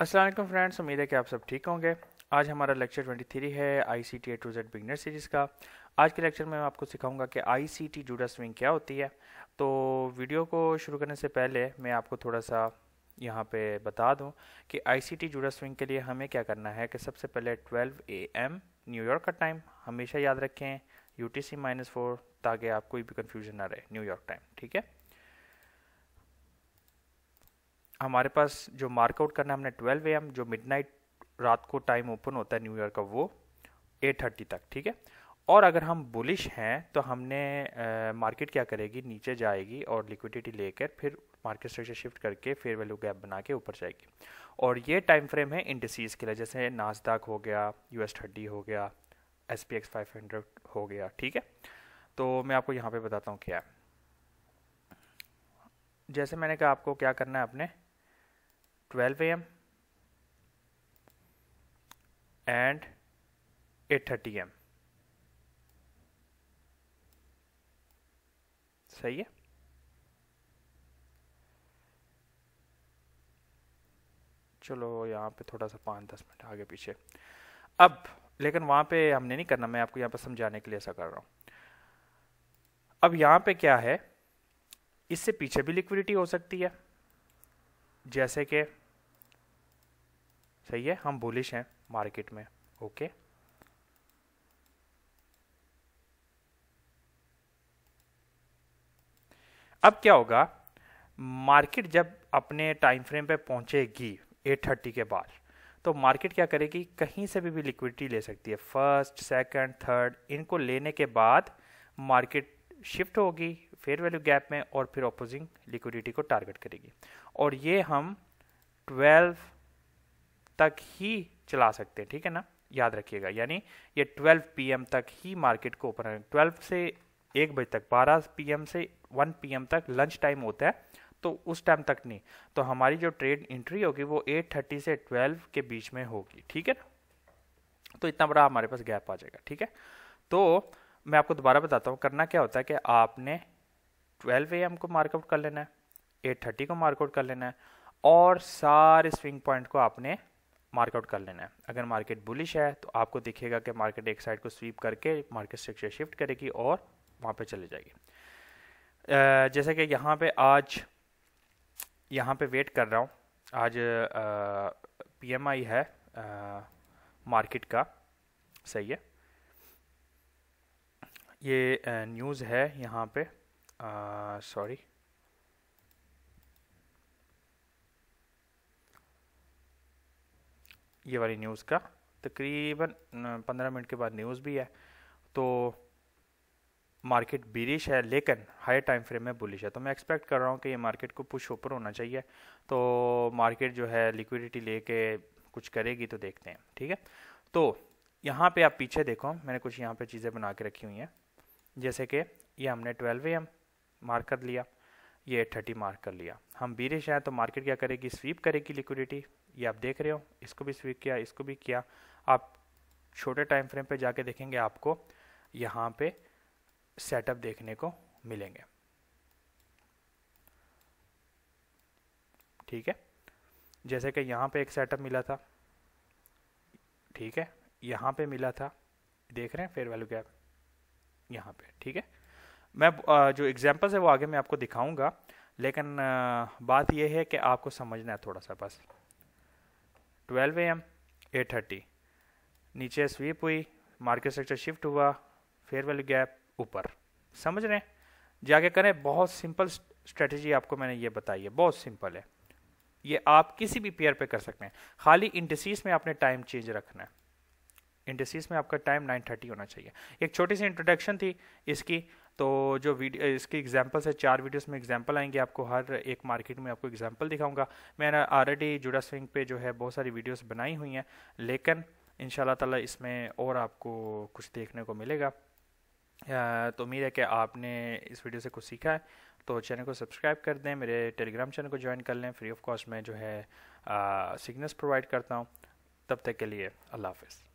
Aslam friends उम्मीद है कि आप सब ठीक होंगे आज हमारा लेक्चर 23 है I C T A to Z beginner series का आज के लेक्चर में मैं आपको सिखाऊंगा कि I C T Judas swing क्या होती है तो वीडियो को शुरू करने से पहले मैं आपको थोड़ा सा यहाँ पे बता दूँ कि I C T Judas swing के लिए हमें क्या करना है कि सबसे पहले 12 ए एम न्यूयॉर्क का टाइम हमेशा याद रखें U T C minus four ताकि आप कोई भी कन्फ्यूजन ना रहे न्यूयॉर्क टाइम ठीक है हमारे पास जो मार्कआउट करना है हमने ट्वेल्व एम जो नाइट रात को टाइम ओपन होता है न्यू ईयर का वो एट थर्टी तक ठीक है और अगर हम बुलिश हैं तो हमने मार्केट क्या करेगी नीचे जाएगी और लिक्विडिटी लेकर फिर मार्केट स्ट्रक्चर शिफ्ट करके फेयर वैल्यू गैप बना के ऊपर जाएगी और ये टाइम फ्रेम है इंडसीज के लिए जैसे नाजदाक हो गया यू एस थर्टी हो गया S P X five hundred हो गया ठीक है तो मैं आपको यहाँ पे बताता हूँ क्या है जैसे मैंने कहा आपको क्या करना है अपने 12 a.m. and 8:30 a.m. सही है चलो यहाँ पे थोड़ा सा पाँच दस मिनट आगे पीछे अब लेकिन वहाँ पे हमने नहीं करना मैं आपको यहाँ पर समझाने के लिए ऐसा कर रहा हूँ अब यहाँ पे क्या है इससे पीछे भी लिक्विडिटी हो सकती है जैसे कि सही है हम बुलिश हैं मार्केट में ओके अब क्या होगा मार्केट जब अपने टाइम फ्रेम पे पहुंचेगी 8:30 के बाद तो मार्केट क्या करेगी कहीं से भी, भी लिक्विडिटी ले सकती है फर्स्ट सेकंड थर्ड इनको लेने के बाद मार्केट शिफ्ट होगी फेयर वैल्यू गैप में और फिर ऑपोजिंग लिक्विडिटी को टारगेट करेगी और ये हम 12 तक ही चला सकते हैं ठीक है ना याद रखिएगा यानी ये 12 पीएम तक ही मार्केट को ओपन रखें ट्वेल्व से एक बजे तक 12 पीएम से 1 पीएम तक लंच टाइम होता है तो उस टाइम तक नहीं तो हमारी जो ट्रेड एंट्री होगी वो 8:30 से 12 के बीच में होगी ठीक है ना तो इतना बड़ा हमारे पास गैप आ जाएगा ठीक है तो मैं आपको दोबारा बताता हूँ करना क्या होता है कि आपने 12 ए को मार्कआउट कर लेना है 8:30 को मार्कआउट कर लेना है और सारे स्विंग पॉइंट को आपने मार्कआउट कर लेना है अगर मार्केट बुलिश है तो आपको दिखेगा कि मार्केट एक साइड को स्वीप करके मार्केट स्ट्रक्चर शिफ्ट करेगी और वहाँ पे चले जाएगी जैसे कि यहाँ पे आज यहाँ पे वेट कर रहा हूँ आज पीएमआई है मार्केट का सही है ये न्यूज़ है यहाँ पे सॉरी ये वाली न्यूज़ का तकरीबन पंद्रह मिनट के बाद न्यूज़ भी है तो मार्केट बिरिश है लेकिन हाई टाइम फ्रेम में बुलिश है तो मैं एक्सपेक्ट कर रहा हूँ कि ये मार्केट को पुश ऊपर होना चाहिए तो मार्केट जो है लिक्विडिटी लेके कुछ करेगी तो देखते हैं ठीक है तो यहाँ पे आप पीछे देखो मैंने कुछ यहाँ पे चीज़ें बना के रखी हुई हैं जैसे कि ये हमने ट्वेल्व एम मार्क कर लिया ये थर्टी मार्क कर लिया हम बीरिश हैं तो मार्केट क्या करेगी स्वीप करेगी लिक्विडिटी ये आप देख रहे हो इसको भी स्वीप किया इसको भी किया आप छोटे टाइम फ्रेम पे जाके देखेंगे आपको यहाँ पे सेटअप देखने को मिलेंगे ठीक है जैसे कि यहाँ पे एक सेटअप मिला था ठीक है यहाँ पे मिला था देख रहे हैं फेयर वैल्यू गैप यहाँ पे ठीक है मैं जो एग्जांपल्स है वो आगे मैं आपको दिखाऊंगा लेकिन बात यह है कि आपको समझना है थोड़ा सा बस 12 ए एम एट थर्टी नीचे स्वीप हुई मार्केट सेक्टर शिफ्ट हुआ फेयर वैल्यू गैप ऊपर समझ रहे हैं जाके करें बहुत सिंपल स्ट्रेटजी आपको मैंने ये बताई है बहुत सिंपल है ये आप किसी भी पेयर पे कर सकते हैं खाली इंडसीज में आपने टाइम चेंज रखना है इंडसीज में आपका टाइम 9:30 होना चाहिए एक छोटी सी इंट्रोडक्शन थी इसकी तो जो वीडियो इसके एग्जाम्पल्स है चार वीडियोस में एग्जाम्पल आएंगे आपको हर एक मार्केट में आपको एग्जाम्पल दिखाऊंगा मैंने ऑलरेडी जुड़ा स्विंग पे जो है बहुत सारी वीडियोस बनाई हुई हैं लेकिन इन ताला इसमें और आपको कुछ देखने को मिलेगा तो उम्मीद है कि आपने इस वीडियो से कुछ सीखा है तो चैनल को सब्सक्राइब कर दें मेरे टेलीग्राम चैनल को ज्वाइन कर लें फ्री ऑफ कॉस्ट में जो है सिग्नल्स प्रोवाइड करता हूँ तब तक के लिए अल्लाह हाफिज़